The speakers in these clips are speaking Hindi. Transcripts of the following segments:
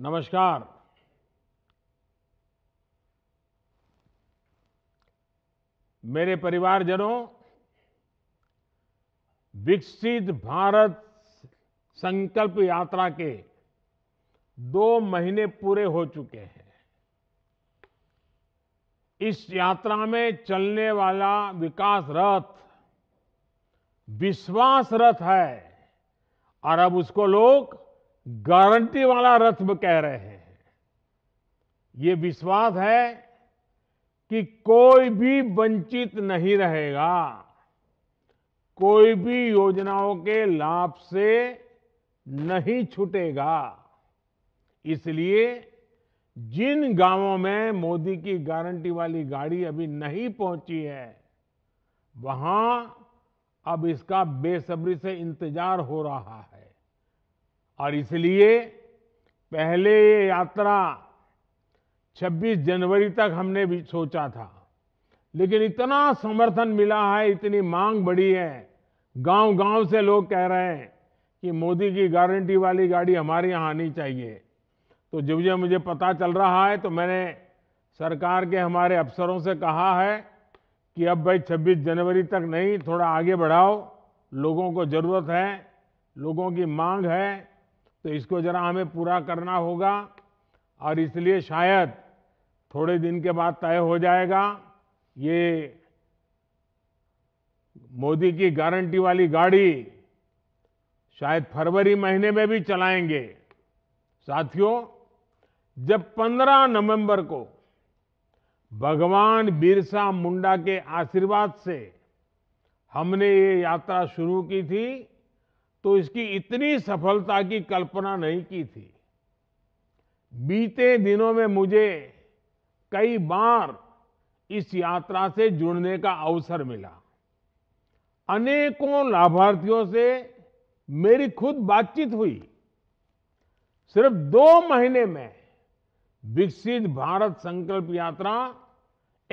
नमस्कार मेरे परिवारजनों विकसित भारत संकल्प यात्रा के दो महीने पूरे हो चुके हैं इस यात्रा में चलने वाला विकास रथ विश्वास रथ है और अब उसको लोग गारंटी वाला रथ कह रहे हैं ये विश्वास है कि कोई भी वंचित नहीं रहेगा कोई भी योजनाओं के लाभ से नहीं छूटेगा इसलिए जिन गांवों में मोदी की गारंटी वाली गाड़ी अभी नहीं पहुंची है वहां अब इसका बेसब्री से इंतजार हो रहा है और इसलिए पहले ये यात्रा 26 जनवरी तक हमने भी सोचा था लेकिन इतना समर्थन मिला है इतनी मांग बढ़ी है गांव गांव से लोग कह रहे हैं कि मोदी की गारंटी वाली गाड़ी हमारे यहाँ आनी चाहिए तो जब जब मुझे पता चल रहा है तो मैंने सरकार के हमारे अफसरों से कहा है कि अब भाई 26 जनवरी तक नहीं थोड़ा आगे बढ़ाओ लोगों को ज़रूरत है लोगों की मांग है तो इसको जरा हमें पूरा करना होगा और इसलिए शायद थोड़े दिन के बाद तय हो जाएगा ये मोदी की गारंटी वाली गाड़ी शायद फरवरी महीने में भी चलाएंगे साथियों जब 15 नवंबर को भगवान बिरसा मुंडा के आशीर्वाद से हमने ये यात्रा शुरू की थी तो इसकी इतनी सफलता की कल्पना नहीं की थी बीते दिनों में मुझे कई बार इस यात्रा से जुड़ने का अवसर मिला अनेकों लाभार्थियों से मेरी खुद बातचीत हुई सिर्फ दो महीने में विकसित भारत संकल्प यात्रा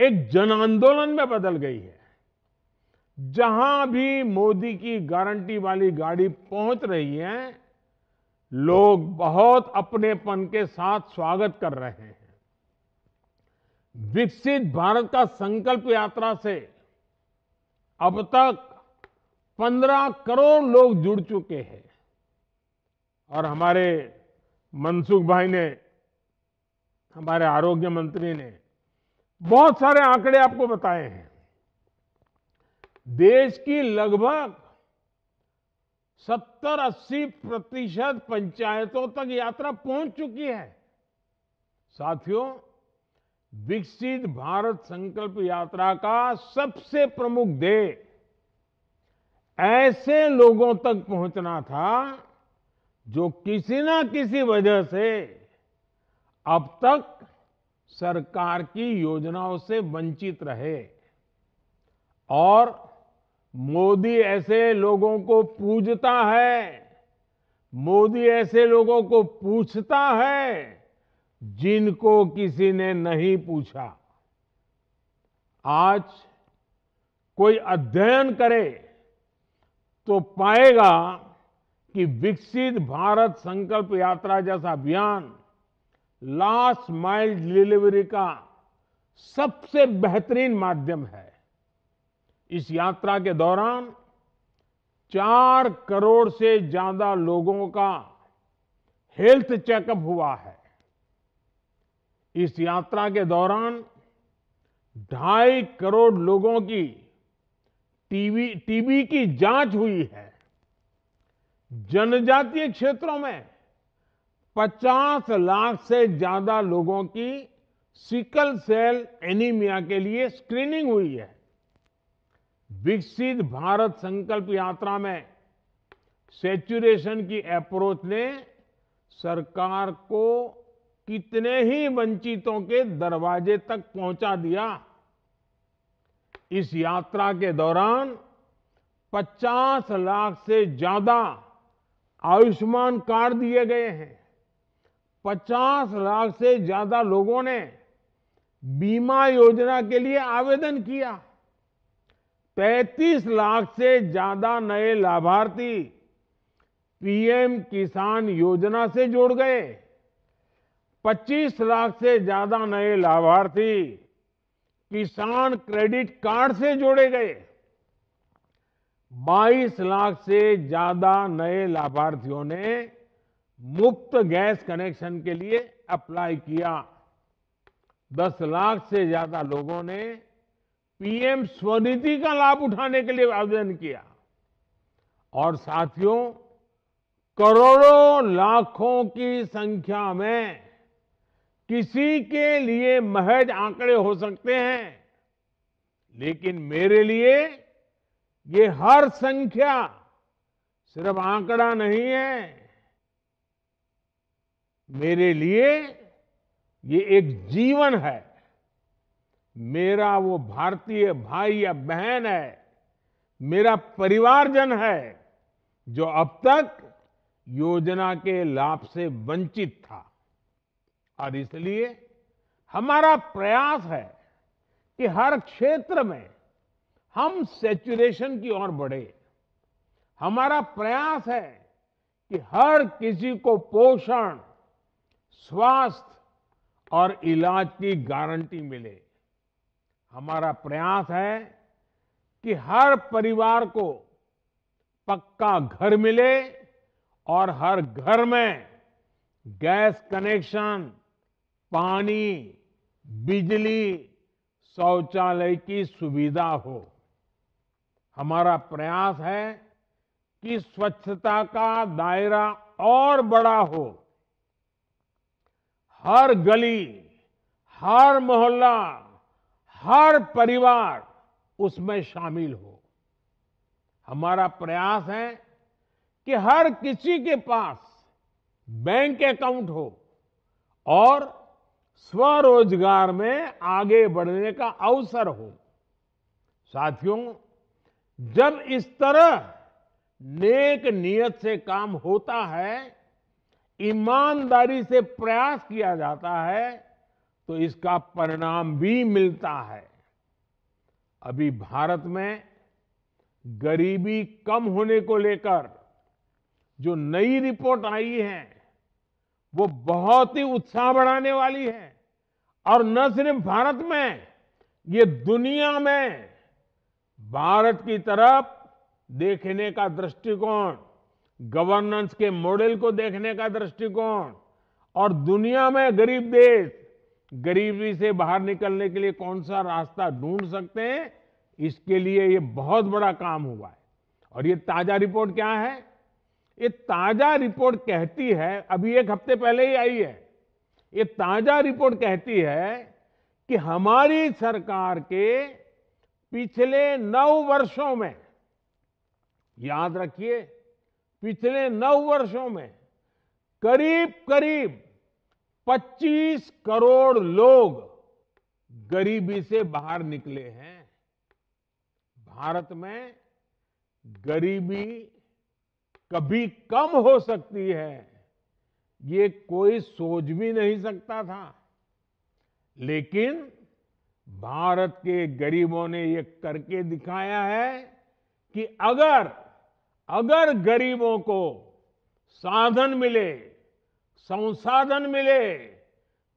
एक जन आंदोलन में बदल गई है जहां भी मोदी की गारंटी वाली गाड़ी पहुंच रही है लोग बहुत अपनेपन के साथ स्वागत कर रहे हैं विकसित भारत का संकल्प यात्रा से अब तक 15 करोड़ लोग जुड़ चुके हैं और हमारे मनसुख भाई ने हमारे आरोग्य मंत्री ने बहुत सारे आंकड़े आपको बताए हैं देश की लगभग 70-80 प्रतिशत पंचायतों तक यात्रा पहुंच चुकी है साथियों विकसित भारत संकल्प यात्रा का सबसे प्रमुख दे ऐसे लोगों तक पहुंचना था जो किसी ना किसी वजह से अब तक सरकार की योजनाओं से वंचित रहे और मोदी ऐसे लोगों को पूजता है मोदी ऐसे लोगों को पूछता है जिनको किसी ने नहीं पूछा आज कोई अध्ययन करे तो पाएगा कि विकसित भारत संकल्प यात्रा जैसा अभियान लास्ट माइल डिलीवरी का सबसे बेहतरीन माध्यम है इस यात्रा के दौरान चार करोड़ से ज्यादा लोगों का हेल्थ चेकअप हुआ है इस यात्रा के दौरान ढाई करोड़ लोगों की टीबी टीबी की जांच हुई है जनजातीय क्षेत्रों में 50 लाख से ज्यादा लोगों की सिकल सेल एनीमिया के लिए स्क्रीनिंग हुई है विकसित भारत संकल्प यात्रा में सेचुरेशन की अप्रोच ने सरकार को कितने ही वंचितों के दरवाजे तक पहुंचा दिया इस यात्रा के दौरान 50 लाख से ज्यादा आयुष्मान कार्ड दिए गए हैं 50 लाख से ज्यादा लोगों ने बीमा योजना के लिए आवेदन किया 33 लाख से ज्यादा नए लाभार्थी पीएम किसान योजना से जुड़ गए 25 लाख से ज्यादा नए लाभार्थी किसान क्रेडिट कार्ड से जोड़े गए 22 लाख से ज्यादा नए लाभार्थियों ने मुफ्त गैस कनेक्शन के लिए अप्लाई किया 10 लाख से ज्यादा लोगों ने पीएम स्वनिधि का लाभ उठाने के लिए आवेदन किया और साथियों करोड़ों लाखों की संख्या में किसी के लिए महज आंकड़े हो सकते हैं लेकिन मेरे लिए ये हर संख्या सिर्फ आंकड़ा नहीं है मेरे लिए ये एक जीवन है मेरा वो भारतीय भाई या बहन है मेरा परिवारजन है जो अब तक योजना के लाभ से वंचित था और इसलिए हमारा प्रयास है कि हर क्षेत्र में हम सेचुरेशन की ओर बढ़े हमारा प्रयास है कि हर किसी को पोषण स्वास्थ्य और इलाज की गारंटी मिले हमारा प्रयास है कि हर परिवार को पक्का घर मिले और हर घर में गैस कनेक्शन पानी बिजली शौचालय की सुविधा हो हमारा प्रयास है कि स्वच्छता का दायरा और बड़ा हो हर गली हर मोहल्ला हर परिवार उसमें शामिल हो हमारा प्रयास है कि हर किसी के पास बैंक अकाउंट हो और स्वरोजगार में आगे बढ़ने का अवसर हो साथियों जब इस तरह नेक नियत से काम होता है ईमानदारी से प्रयास किया जाता है तो इसका परिणाम भी मिलता है अभी भारत में गरीबी कम होने को लेकर जो नई रिपोर्ट आई है वो बहुत ही उत्साह बढ़ाने वाली है और न सिर्फ भारत में ये दुनिया में भारत की तरफ देखने का दृष्टिकोण गवर्नेंस के मॉडल को देखने का दृष्टिकोण और दुनिया में गरीब देश गरीबी से बाहर निकलने के लिए कौन सा रास्ता ढूंढ सकते हैं इसके लिए ये बहुत बड़ा काम हुआ है और ये ताजा रिपोर्ट क्या है ये ताजा रिपोर्ट कहती है अभी एक हफ्ते पहले ही आई है ये ताजा रिपोर्ट कहती है कि हमारी सरकार के पिछले नौ वर्षों में याद रखिए पिछले नौ वर्षों में करीब करीब 25 करोड़ लोग गरीबी से बाहर निकले हैं भारत में गरीबी कभी कम हो सकती है ये कोई सोच भी नहीं सकता था लेकिन भारत के गरीबों ने ये करके दिखाया है कि अगर अगर गरीबों को साधन मिले संसाधन मिले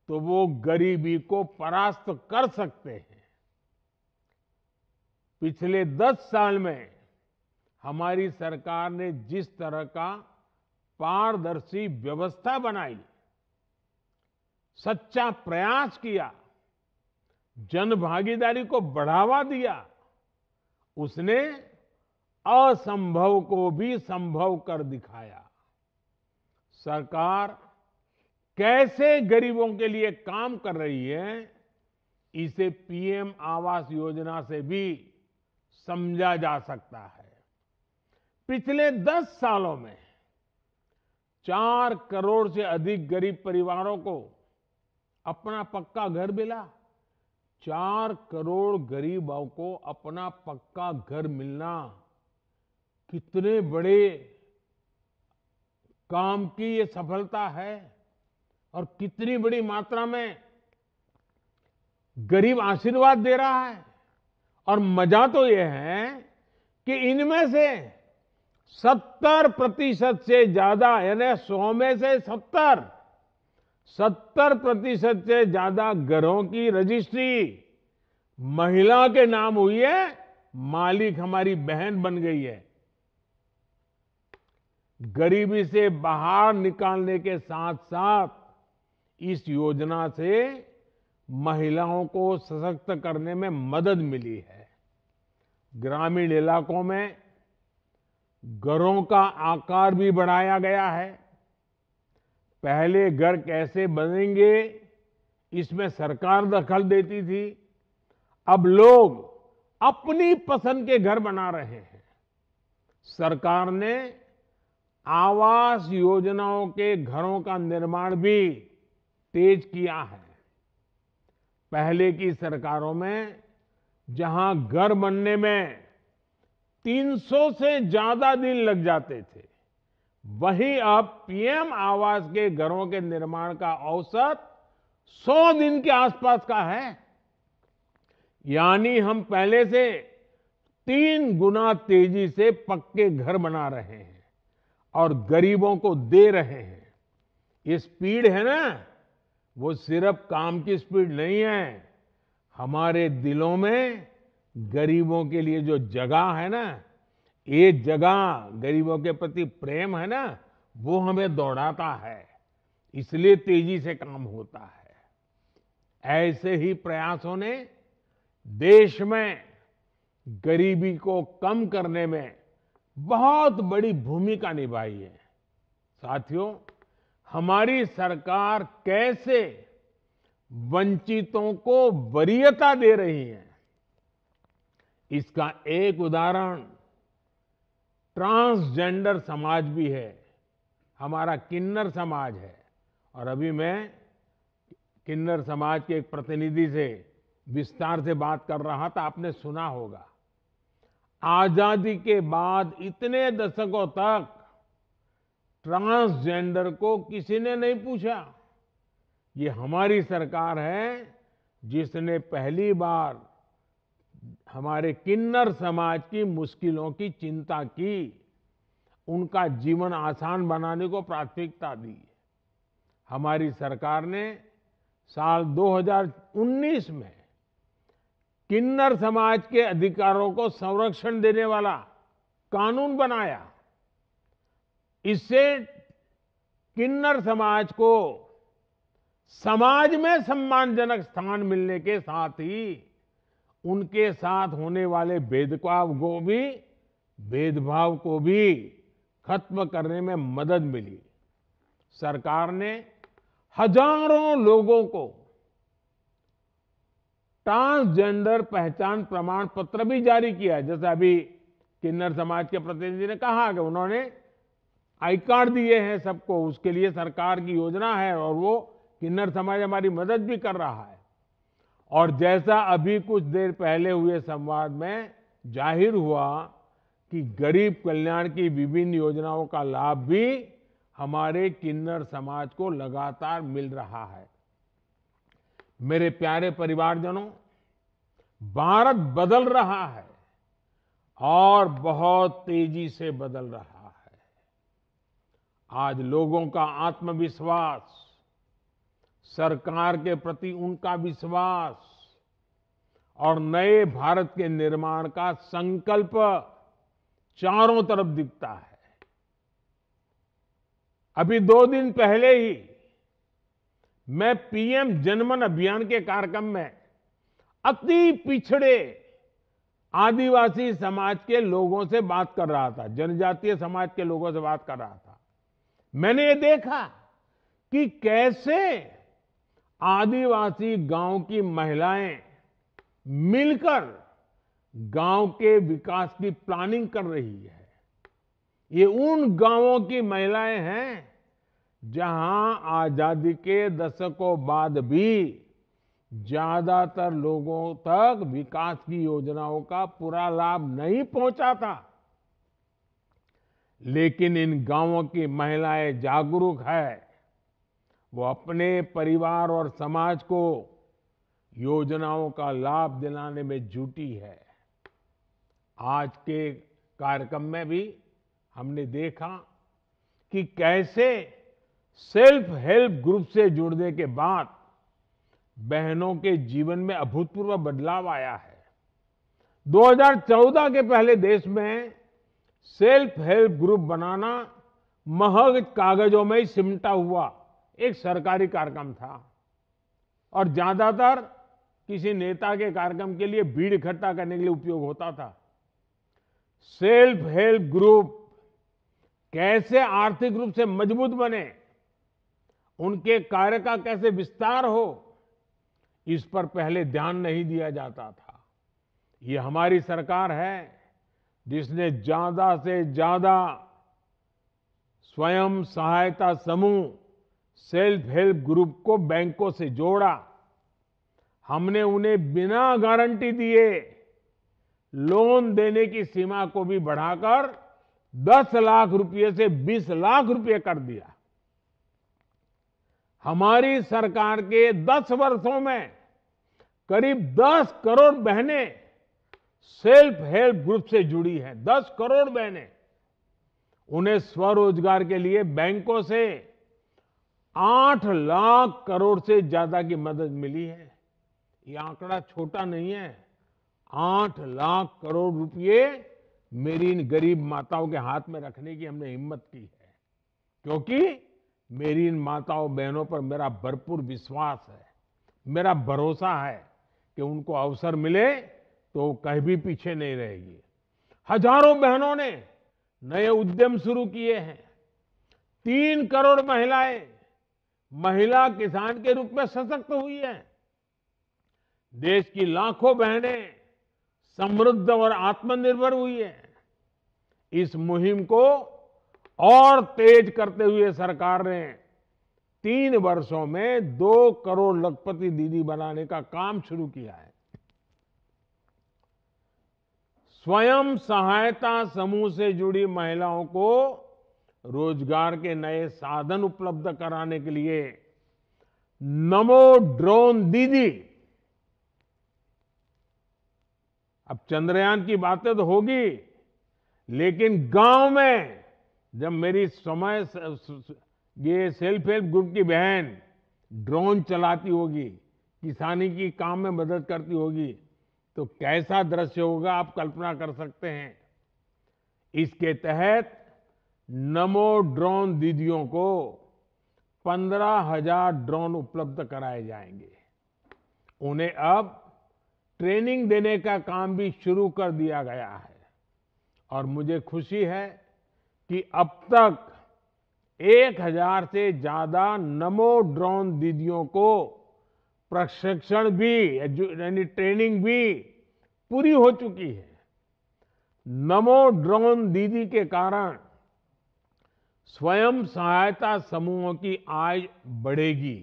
तो वो गरीबी को परास्त कर सकते हैं पिछले दस साल में हमारी सरकार ने जिस तरह का पारदर्शी व्यवस्था बनाई सच्चा प्रयास किया जन भागीदारी को बढ़ावा दिया उसने असंभव को भी संभव कर दिखाया सरकार कैसे गरीबों के लिए काम कर रही है इसे पीएम आवास योजना से भी समझा जा सकता है पिछले दस सालों में चार करोड़ से अधिक गरीब परिवारों को अपना पक्का घर मिला चार करोड़ गरीबों को अपना पक्का घर मिलना कितने बड़े काम की ये सफलता है और कितनी बड़ी मात्रा में गरीब आशीर्वाद दे रहा है और मजा तो यह है कि इनमें से 70 प्रतिशत से ज्यादा यानी सौ में से 70 70 प्रतिशत से ज्यादा घरों की रजिस्ट्री महिला के नाम हुई है मालिक हमारी बहन बन गई है गरीबी से बाहर निकालने के साथ साथ इस योजना से महिलाओं को सशक्त करने में मदद मिली है ग्रामीण इलाकों में घरों का आकार भी बढ़ाया गया है पहले घर कैसे बनेंगे इसमें सरकार दखल देती थी अब लोग अपनी पसंद के घर बना रहे हैं सरकार ने आवास योजनाओं के घरों का निर्माण भी तेज किया है पहले की सरकारों में जहां घर बनने में 300 से ज्यादा दिन लग जाते थे वहीं अब पीएम आवास के घरों के निर्माण का औसत 100 दिन के आसपास का है यानी हम पहले से तीन गुना तेजी से पक्के घर बना रहे हैं और गरीबों को दे रहे हैं ये स्पीड है ना वो सिर्फ काम की स्पीड नहीं है हमारे दिलों में गरीबों के लिए जो जगह है ना ये जगह गरीबों के प्रति प्रेम है ना वो हमें दौड़ाता है इसलिए तेजी से काम होता है ऐसे ही प्रयासों ने देश में गरीबी को कम करने में बहुत बड़ी भूमिका निभाई है साथियों हमारी सरकार कैसे वंचितों को वरीयता दे रही है इसका एक उदाहरण ट्रांसजेंडर समाज भी है हमारा किन्नर समाज है और अभी मैं किन्नर समाज के एक प्रतिनिधि से विस्तार से बात कर रहा था आपने सुना होगा आजादी के बाद इतने दशकों तक ट्रांसजेंडर को किसी ने नहीं पूछा ये हमारी सरकार है जिसने पहली बार हमारे किन्नर समाज की मुश्किलों की चिंता की उनका जीवन आसान बनाने को प्राथमिकता दी हमारी सरकार ने साल 2019 में किन्नर समाज के अधिकारों को संरक्षण देने वाला कानून बनाया इससे किन्नर समाज को समाज में सम्मानजनक स्थान मिलने के साथ ही उनके साथ होने वाले भेदभाव को भी भेदभाव को भी खत्म करने में मदद मिली सरकार ने हजारों लोगों को ट्रांसजेंडर पहचान प्रमाण पत्र भी जारी किया जैसे अभी किन्नर समाज के प्रतिनिधि ने कहा कि उन्होंने आई कार्ड दिए हैं सबको उसके लिए सरकार की योजना है और वो किन्नर समाज हमारी मदद भी कर रहा है और जैसा अभी कुछ देर पहले हुए संवाद में जाहिर हुआ कि गरीब कल्याण की विभिन्न योजनाओं का लाभ भी हमारे किन्नर समाज को लगातार मिल रहा है मेरे प्यारे परिवारजनों भारत बदल रहा है और बहुत तेजी से बदल रहा है आज लोगों का आत्मविश्वास सरकार के प्रति उनका विश्वास और नए भारत के निर्माण का संकल्प चारों तरफ दिखता है अभी दो दिन पहले ही मैं पीएम जनमन अभियान के कार्यक्रम में अति पिछड़े आदिवासी समाज के लोगों से बात कर रहा था जनजातीय समाज के लोगों से बात कर रहा था मैंने ये देखा कि कैसे आदिवासी गांव की महिलाएं मिलकर गांव के विकास की प्लानिंग कर रही है ये उन गांवों की महिलाएं हैं जहां आजादी के दशकों बाद भी ज्यादातर लोगों तक विकास की योजनाओं का पूरा लाभ नहीं पहुंचा था लेकिन इन गांवों की महिलाएं जागरूक है वो अपने परिवार और समाज को योजनाओं का लाभ दिलाने में जुटी है आज के कार्यक्रम में भी हमने देखा कि कैसे सेल्फ हेल्प ग्रुप से जुड़ने के बाद बहनों के जीवन में अभूतपूर्व बदलाव आया है 2014 के पहले देश में सेल्फ हेल्प ग्रुप बनाना महज कागजों में ही सिमटा हुआ एक सरकारी कार्यक्रम था और ज्यादातर किसी नेता के कार्यक्रम के लिए भीड़ इकट्ठा करने के लिए उपयोग होता था सेल्फ हेल्प ग्रुप कैसे आर्थिक रूप से मजबूत बने उनके कार्य का कैसे विस्तार हो इस पर पहले ध्यान नहीं दिया जाता था ये हमारी सरकार है जिसने ज्यादा से ज्यादा स्वयं सहायता समूह सेल्फ हेल्प ग्रुप को बैंकों से जोड़ा हमने उन्हें बिना गारंटी दिए लोन देने की सीमा को भी बढ़ाकर 10 लाख रुपए से 20 लाख रुपए कर दिया हमारी सरकार के 10 वर्षों में करीब 10 करोड़ बहनें सेल्फ हेल्प ग्रुप से जुड़ी हैं दस करोड़ बहनें उन्हें स्वरोजगार के लिए बैंकों से आठ लाख करोड़ से ज्यादा की मदद मिली है ये आंकड़ा छोटा नहीं है आठ लाख करोड़ रुपए मेरी इन गरीब माताओं के हाथ में रखने की हमने हिम्मत की है क्योंकि मेरी इन माताओं बहनों पर मेरा भरपूर विश्वास है मेरा भरोसा है कि उनको अवसर मिले तो वो कहीं भी पीछे नहीं रहेगी हजारों बहनों ने नए उद्यम शुरू किए हैं तीन करोड़ महिलाएं महिला किसान के रूप में सशक्त हुई है देश की लाखों बहनें समृद्ध और आत्मनिर्भर हुई है इस मुहिम को और तेज करते हुए सरकार ने तीन वर्षों में दो करोड़ लखपति दीदी बनाने का काम शुरू किया है स्वयं सहायता समूह से जुड़ी महिलाओं को रोजगार के नए साधन उपलब्ध कराने के लिए नमो ड्रोन दीदी अब चंद्रयान की बातें तो होगी लेकिन गांव में जब मेरी समय ये सेल्फ हेल्प ग्रुप की बहन ड्रोन चलाती होगी किसानी की काम में मदद करती होगी तो कैसा दृश्य होगा आप कल्पना कर सकते हैं इसके तहत नमो ड्रोन दीदियों को पंद्रह हजार ड्रोन उपलब्ध कराए जाएंगे उन्हें अब ट्रेनिंग देने का काम भी शुरू कर दिया गया है और मुझे खुशी है कि अब तक एक हजार से ज्यादा नमो ड्रोन दीदियों को प्रशिक्षण भी यानी ट्रेनिंग भी पूरी हो चुकी है नमो ड्रोन दीदी के कारण स्वयं सहायता समूहों की आय बढ़ेगी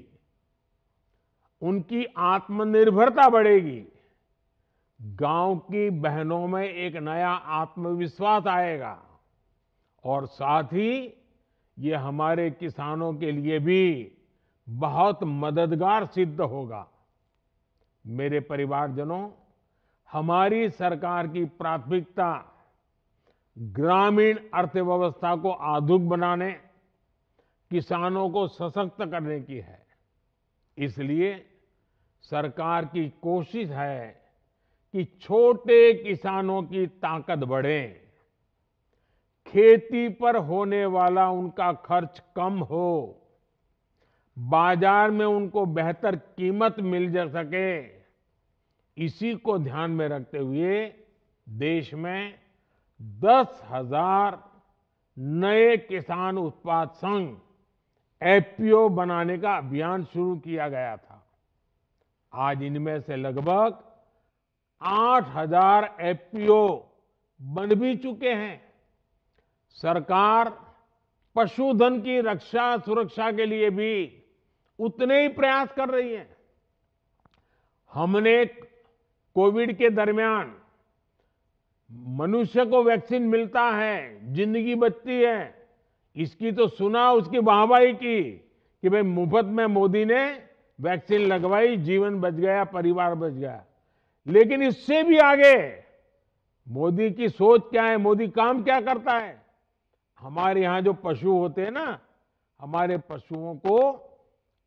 उनकी आत्मनिर्भरता बढ़ेगी गांव की बहनों में एक नया आत्मविश्वास आएगा और साथ ही ये हमारे किसानों के लिए भी बहुत मददगार सिद्ध होगा मेरे परिवारजनों हमारी सरकार की प्राथमिकता ग्रामीण अर्थव्यवस्था को आधुनिक बनाने किसानों को सशक्त करने की है इसलिए सरकार की कोशिश है कि छोटे किसानों की ताकत बढ़े खेती पर होने वाला उनका खर्च कम हो बाजार में उनको बेहतर कीमत मिल जा सके इसी को ध्यान में रखते हुए देश में दस हजार नए किसान उत्पाद संघ एफपीओ बनाने का अभियान शुरू किया गया था आज इनमें से लगभग आठ हजार एफपीओ बन भी चुके हैं सरकार पशुधन की रक्षा सुरक्षा के लिए भी उतने ही प्रयास कर रही है हमने कोविड के दरमियान मनुष्य को वैक्सीन मिलता है जिंदगी बचती है इसकी तो सुना उसकी वाहवाही की कि भाई मुफ्त में मोदी ने वैक्सीन लगवाई जीवन बच गया परिवार बच गया लेकिन इससे भी आगे मोदी की सोच क्या है मोदी काम क्या करता है हमारे यहां जो पशु होते हैं ना हमारे पशुओं को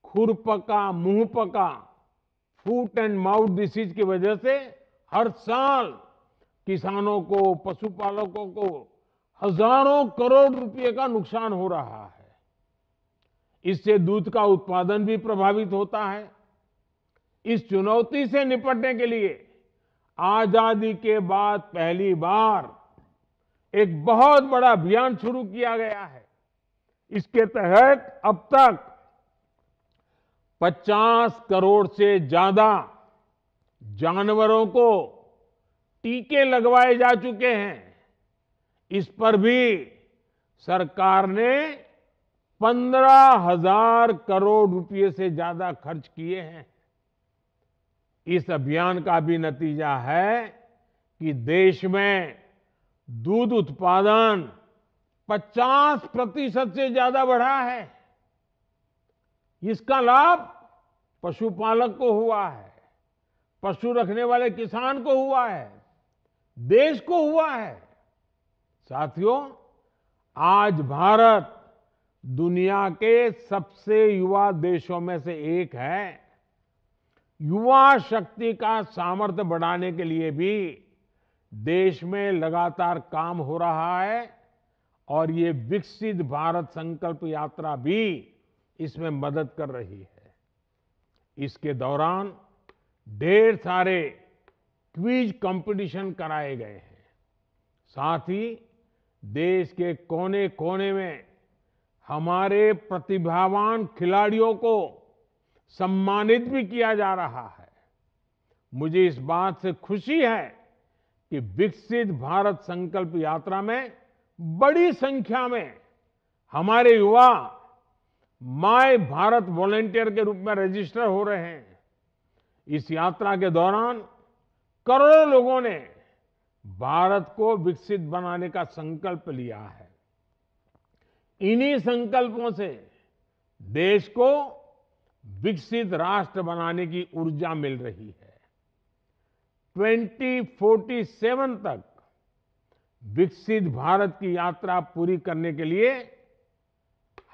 खुरपका मुंहपका फूट एंड माउथ डिसीज की वजह से हर साल किसानों को पशुपालकों को हजारों करोड़ रुपए का नुकसान हो रहा है इससे दूध का उत्पादन भी प्रभावित होता है इस चुनौती से निपटने के लिए आजादी के बाद पहली बार एक बहुत बड़ा अभियान शुरू किया गया है इसके तहत अब तक 50 करोड़ से ज्यादा जानवरों को टीके लगवाए जा चुके हैं इस पर भी सरकार ने पंद्रह हजार करोड़ रुपए से ज्यादा खर्च किए हैं इस अभियान का भी नतीजा है कि देश में दूध उत्पादन 50 प्रतिशत से ज्यादा बढ़ा है इसका लाभ पशुपालक को हुआ है पशु रखने वाले किसान को हुआ है देश को हुआ है साथियों आज भारत दुनिया के सबसे युवा देशों में से एक है युवा शक्ति का सामर्थ्य बढ़ाने के लिए भी देश में लगातार काम हो रहा है और ये विकसित भारत संकल्प यात्रा भी इसमें मदद कर रही है इसके दौरान ढेर सारे क्विज कंपटीशन कराए गए हैं साथ ही देश के कोने कोने में हमारे प्रतिभावान खिलाड़ियों को सम्मानित भी किया जा रहा है मुझे इस बात से खुशी है कि विकसित भारत संकल्प यात्रा में बड़ी संख्या में हमारे युवा माय भारत वॉलेंटियर के रूप में रजिस्टर हो रहे हैं इस यात्रा के दौरान करोड़ों लोगों ने भारत को विकसित बनाने का संकल्प लिया है इन्हीं संकल्पों से देश को विकसित राष्ट्र बनाने की ऊर्जा मिल रही है 2047 तक विकसित भारत की यात्रा पूरी करने के लिए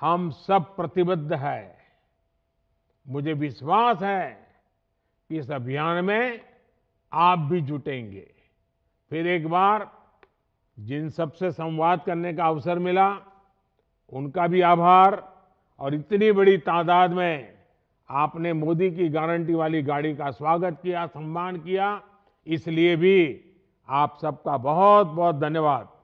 हम सब प्रतिबद्ध है मुझे विश्वास है कि इस अभियान में आप भी जुटेंगे फिर एक बार जिन सबसे संवाद करने का अवसर मिला उनका भी आभार और इतनी बड़ी तादाद में आपने मोदी की गारंटी वाली गाड़ी का स्वागत किया सम्मान किया इसलिए भी आप सबका बहुत बहुत धन्यवाद